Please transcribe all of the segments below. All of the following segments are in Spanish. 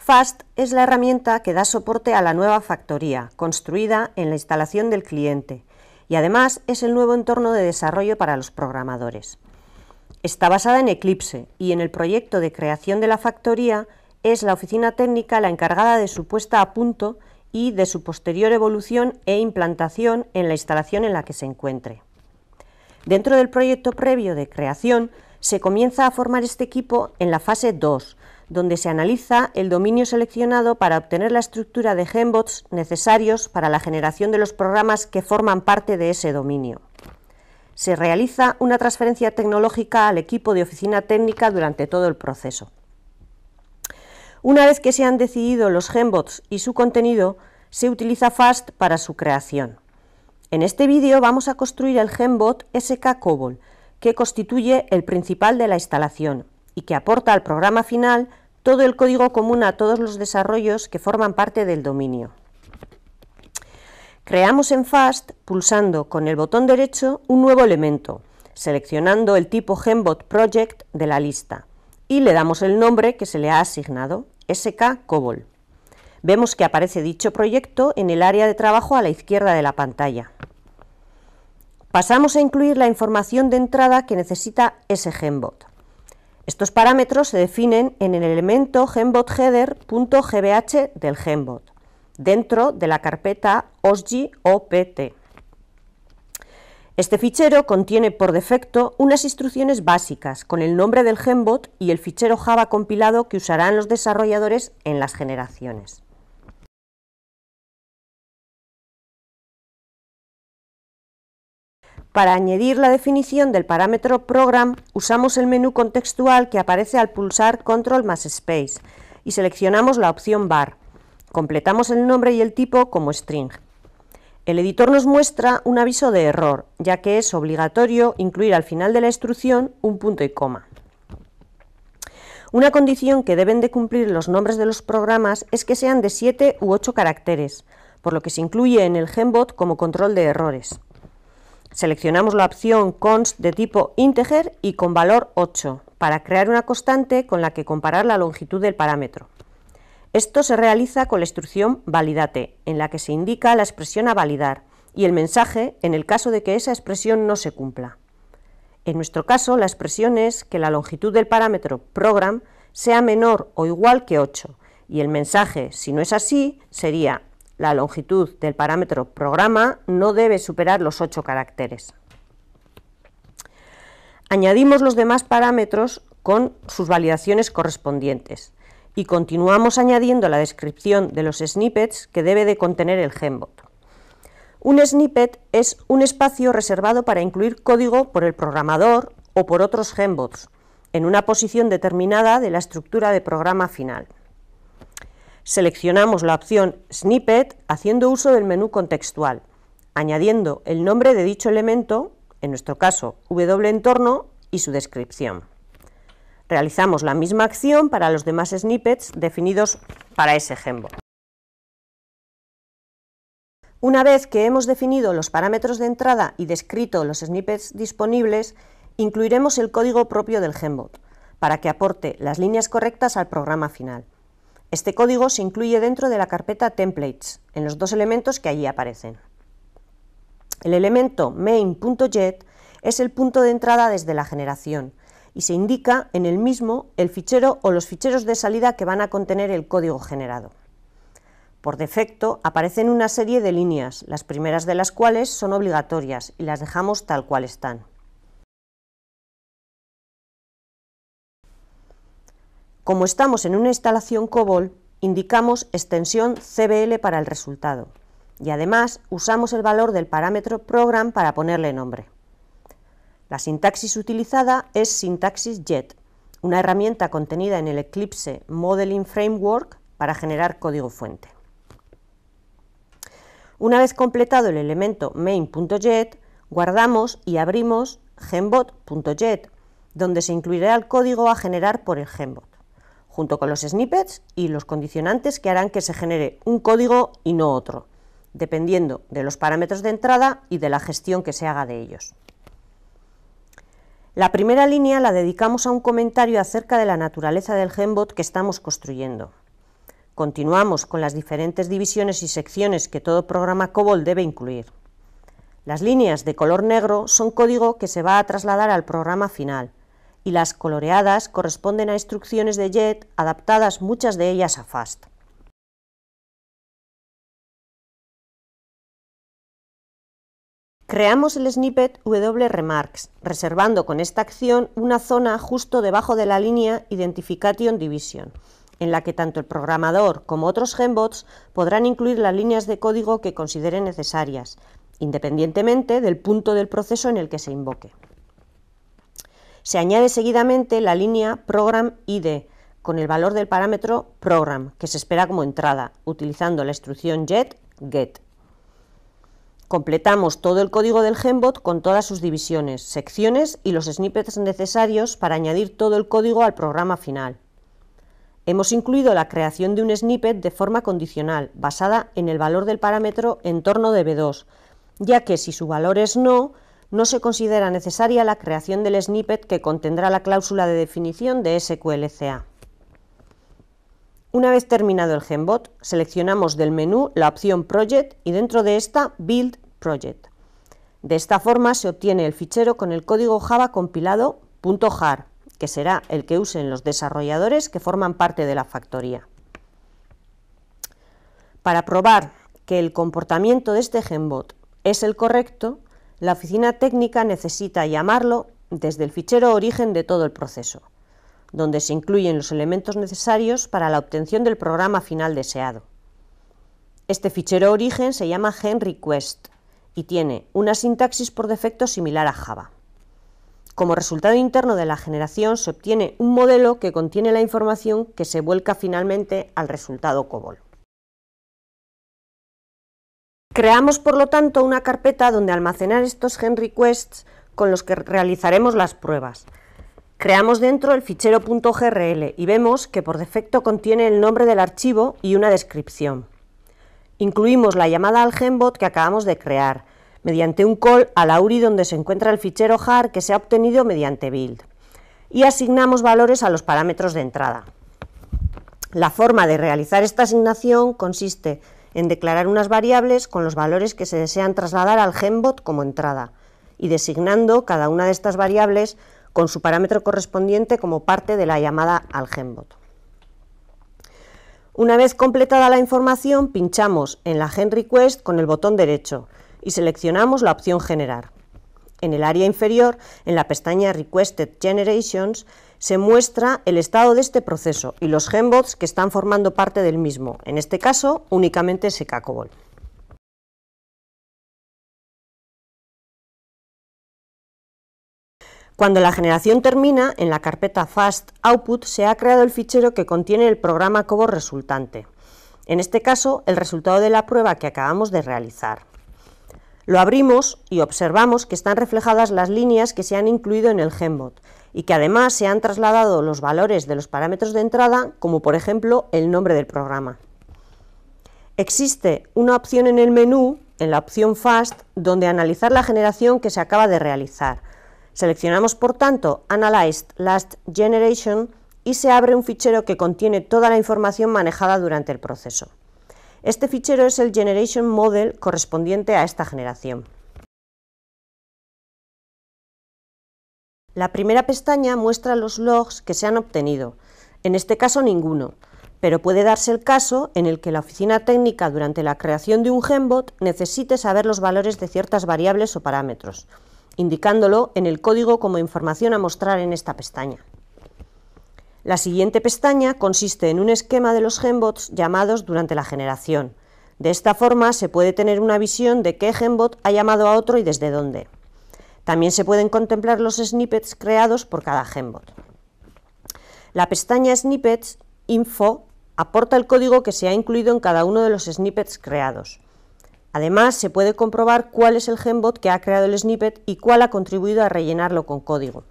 FAST es la herramienta que da soporte a la nueva factoría, construida en la instalación del cliente, y además es el nuevo entorno de desarrollo para los programadores. Está basada en Eclipse y en el proyecto de creación de la factoría es la oficina técnica la encargada de su puesta a punto y de su posterior evolución e implantación en la instalación en la que se encuentre. Dentro del proyecto previo de creación se comienza a formar este equipo en la fase 2, donde se analiza el dominio seleccionado para obtener la estructura de GenBots necesarios para la generación de los programas que forman parte de ese dominio. Se realiza una transferencia tecnológica al equipo de oficina técnica durante todo el proceso. Una vez que se han decidido los GenBots y su contenido, se utiliza FAST para su creación. En este vídeo vamos a construir el GenBot SK COBOL, que constituye el principal de la instalación y que aporta al programa final todo el código común a todos los desarrollos que forman parte del dominio. Creamos en FAST pulsando con el botón derecho un nuevo elemento, seleccionando el tipo Genbot Project de la lista y le damos el nombre que se le ha asignado, SK Cobol. Vemos que aparece dicho proyecto en el área de trabajo a la izquierda de la pantalla. Pasamos a incluir la información de entrada que necesita ese Genbot. Estos parámetros se definen en el elemento genbot.header.gbh del genbot, dentro de la carpeta osgi Este fichero contiene por defecto unas instrucciones básicas con el nombre del genbot y el fichero Java compilado que usarán los desarrolladores en las generaciones. Para añadir la definición del parámetro program usamos el menú contextual que aparece al pulsar control más space y seleccionamos la opción bar. Completamos el nombre y el tipo como string. El editor nos muestra un aviso de error, ya que es obligatorio incluir al final de la instrucción un punto y coma. Una condición que deben de cumplir los nombres de los programas es que sean de 7 u 8 caracteres, por lo que se incluye en el GenBot como control de errores. Seleccionamos la opción const de tipo integer y con valor 8 para crear una constante con la que comparar la longitud del parámetro. Esto se realiza con la instrucción validate, en la que se indica la expresión a validar y el mensaje en el caso de que esa expresión no se cumpla. En nuestro caso, la expresión es que la longitud del parámetro program sea menor o igual que 8 y el mensaje, si no es así, sería la longitud del parámetro programa no debe superar los 8 caracteres. Añadimos los demás parámetros con sus validaciones correspondientes y continuamos añadiendo la descripción de los snippets que debe de contener el GENBOT. Un snippet es un espacio reservado para incluir código por el programador o por otros GEMBOTs en una posición determinada de la estructura de programa final. Seleccionamos la opción Snippet haciendo uso del menú contextual, añadiendo el nombre de dicho elemento, en nuestro caso w-entorno, y su descripción. Realizamos la misma acción para los demás snippets definidos para ese GENBOT. Una vez que hemos definido los parámetros de entrada y descrito los snippets disponibles, incluiremos el código propio del GENBOT para que aporte las líneas correctas al programa final. Este código se incluye dentro de la carpeta templates, en los dos elementos que allí aparecen. El elemento main.jet es el punto de entrada desde la generación y se indica en el mismo el fichero o los ficheros de salida que van a contener el código generado. Por defecto aparecen una serie de líneas, las primeras de las cuales son obligatorias y las dejamos tal cual están. Como estamos en una instalación COBOL, indicamos extensión CBL para el resultado y además usamos el valor del parámetro program para ponerle nombre. La sintaxis utilizada es sintaxis JET, una herramienta contenida en el Eclipse Modeling Framework para generar código fuente. Una vez completado el elemento main.jet, guardamos y abrimos genbot.jet, donde se incluirá el código a generar por el genbot junto con los snippets y los condicionantes que harán que se genere un código y no otro, dependiendo de los parámetros de entrada y de la gestión que se haga de ellos. La primera línea la dedicamos a un comentario acerca de la naturaleza del GenBot que estamos construyendo. Continuamos con las diferentes divisiones y secciones que todo programa COBOL debe incluir. Las líneas de color negro son código que se va a trasladar al programa final, y las coloreadas corresponden a instrucciones de JET adaptadas muchas de ellas a FAST. Creamos el snippet wremarks, reservando con esta acción una zona justo debajo de la línea Identification Division, en la que tanto el programador como otros Genbots podrán incluir las líneas de código que consideren necesarias, independientemente del punto del proceso en el que se invoque. Se añade seguidamente la línea Program ID con el valor del parámetro program que se espera como entrada, utilizando la instrucción get get. Completamos todo el código del GenBot con todas sus divisiones, secciones y los snippets necesarios para añadir todo el código al programa final. Hemos incluido la creación de un snippet de forma condicional, basada en el valor del parámetro entorno de B2, ya que si su valor es no, no se considera necesaria la creación del snippet que contendrá la cláusula de definición de SQLCA. Una vez terminado el GenBot, seleccionamos del menú la opción Project y dentro de esta Build Project. De esta forma se obtiene el fichero con el código Java compilado .jar, que será el que usen los desarrolladores que forman parte de la factoría. Para probar que el comportamiento de este GenBot es el correcto, la oficina técnica necesita llamarlo desde el fichero origen de todo el proceso, donde se incluyen los elementos necesarios para la obtención del programa final deseado. Este fichero origen se llama GenRequest y tiene una sintaxis por defecto similar a Java. Como resultado interno de la generación se obtiene un modelo que contiene la información que se vuelca finalmente al resultado COBOL. Creamos, por lo tanto, una carpeta donde almacenar estos gen requests con los que realizaremos las pruebas. Creamos dentro el fichero .grl y vemos que por defecto contiene el nombre del archivo y una descripción. Incluimos la llamada al genbot que acabamos de crear, mediante un call a la URI donde se encuentra el fichero jar que se ha obtenido mediante build. Y asignamos valores a los parámetros de entrada. La forma de realizar esta asignación consiste en declarar unas variables con los valores que se desean trasladar al GenBot como entrada y designando cada una de estas variables con su parámetro correspondiente como parte de la llamada al GenBot. Una vez completada la información, pinchamos en la Gen Request con el botón derecho y seleccionamos la opción Generar. En el área inferior, en la pestaña Requested Generations, se muestra el estado de este proceso y los genbots que están formando parte del mismo, en este caso únicamente secacobol. Cuando la generación termina, en la carpeta Fast Output se ha creado el fichero que contiene el programa COBOL resultante, en este caso el resultado de la prueba que acabamos de realizar. Lo abrimos y observamos que están reflejadas las líneas que se han incluido en el GenBot, y que además se han trasladado los valores de los parámetros de entrada, como por ejemplo el nombre del programa. Existe una opción en el menú, en la opción Fast, donde analizar la generación que se acaba de realizar. Seleccionamos por tanto Analyzed Last Generation y se abre un fichero que contiene toda la información manejada durante el proceso. Este fichero es el Generation Model correspondiente a esta generación. La primera pestaña muestra los logs que se han obtenido, en este caso ninguno, pero puede darse el caso en el que la oficina técnica durante la creación de un Genbot necesite saber los valores de ciertas variables o parámetros, indicándolo en el código como información a mostrar en esta pestaña. La siguiente pestaña consiste en un esquema de los Genbots llamados durante la generación. De esta forma se puede tener una visión de qué Genbot ha llamado a otro y desde dónde. También se pueden contemplar los snippets creados por cada GENBOT. La pestaña Snippets Info aporta el código que se ha incluido en cada uno de los snippets creados. Además, se puede comprobar cuál es el GENBOT que ha creado el snippet y cuál ha contribuido a rellenarlo con código.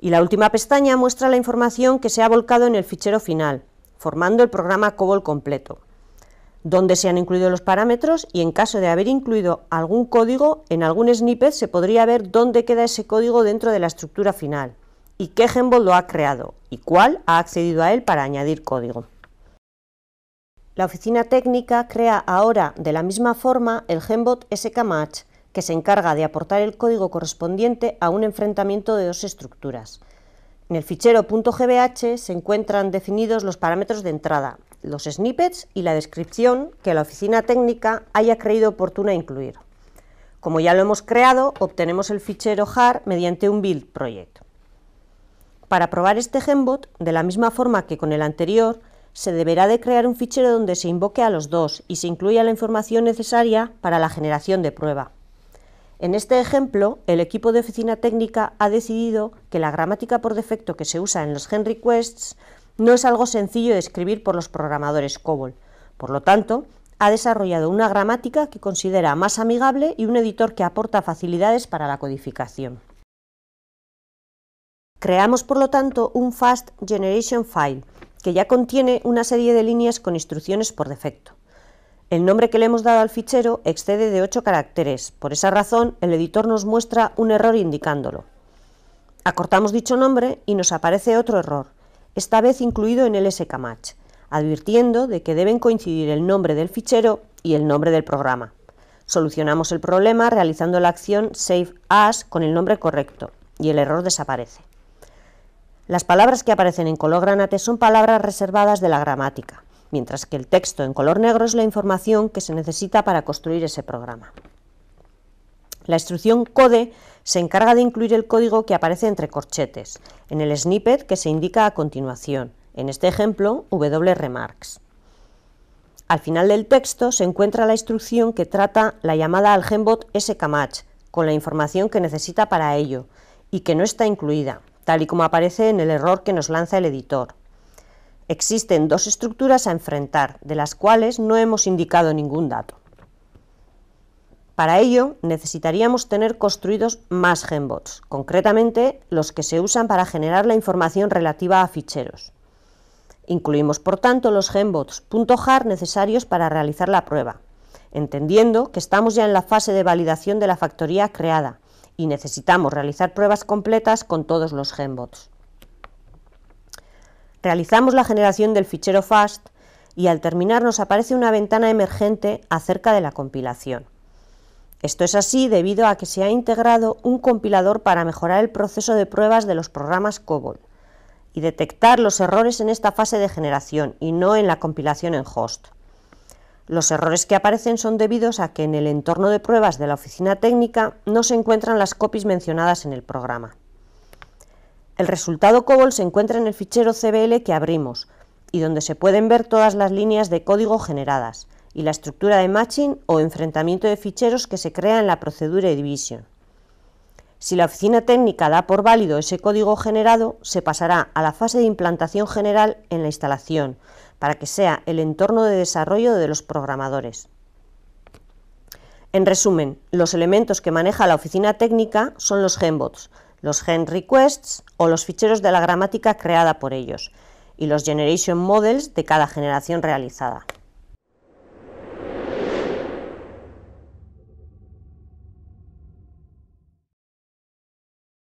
Y la última pestaña muestra la información que se ha volcado en el fichero final, formando el programa COBOL completo dónde se han incluido los parámetros y en caso de haber incluido algún código, en algún snippet se podría ver dónde queda ese código dentro de la estructura final y qué GENBOT lo ha creado y cuál ha accedido a él para añadir código. La oficina técnica crea ahora de la misma forma el Gembot SKMatch, que se encarga de aportar el código correspondiente a un enfrentamiento de dos estructuras. En el fichero .gbh se encuentran definidos los parámetros de entrada, los snippets y la descripción que la oficina técnica haya creído oportuna incluir. Como ya lo hemos creado, obtenemos el fichero JAR mediante un build project. Para probar este GENBOT, de la misma forma que con el anterior, se deberá de crear un fichero donde se invoque a los dos y se incluya la información necesaria para la generación de prueba. En este ejemplo, el equipo de oficina técnica ha decidido que la gramática por defecto que se usa en los gen requests no es algo sencillo de escribir por los programadores COBOL. Por lo tanto, ha desarrollado una gramática que considera más amigable y un editor que aporta facilidades para la codificación. Creamos, por lo tanto, un Fast Generation File, que ya contiene una serie de líneas con instrucciones por defecto. El nombre que le hemos dado al fichero excede de 8 caracteres, por esa razón el editor nos muestra un error indicándolo. Acortamos dicho nombre y nos aparece otro error, esta vez incluido en el SKMatch, advirtiendo de que deben coincidir el nombre del fichero y el nombre del programa. Solucionamos el problema realizando la acción save as con el nombre correcto y el error desaparece. Las palabras que aparecen en color granate son palabras reservadas de la gramática, mientras que el texto en color negro es la información que se necesita para construir ese programa. La instrucción code se encarga de incluir el código que aparece entre corchetes, en el snippet que se indica a continuación, en este ejemplo wremarks. Al final del texto se encuentra la instrucción que trata la llamada al genbot skmatch, con la información que necesita para ello, y que no está incluida, tal y como aparece en el error que nos lanza el editor. Existen dos estructuras a enfrentar, de las cuales no hemos indicado ningún dato. Para ello, necesitaríamos tener construidos más Genbots, concretamente los que se usan para generar la información relativa a ficheros. Incluimos, por tanto, los Genbots.jar necesarios para realizar la prueba, entendiendo que estamos ya en la fase de validación de la factoría creada y necesitamos realizar pruebas completas con todos los Genbots. Realizamos la generación del fichero FAST y al terminar nos aparece una ventana emergente acerca de la compilación. Esto es así debido a que se ha integrado un compilador para mejorar el proceso de pruebas de los programas COBOL y detectar los errores en esta fase de generación y no en la compilación en host. Los errores que aparecen son debidos a que en el entorno de pruebas de la oficina técnica no se encuentran las copies mencionadas en el programa. El resultado COBOL se encuentra en el fichero CBL que abrimos y donde se pueden ver todas las líneas de código generadas, y la estructura de matching o enfrentamiento de ficheros que se crea en la procedura de división. Si la oficina técnica da por válido ese código generado, se pasará a la fase de implantación general en la instalación, para que sea el entorno de desarrollo de los programadores. En resumen, los elementos que maneja la oficina técnica son los genbots, los gen requests o los ficheros de la gramática creada por ellos, y los generation models de cada generación realizada.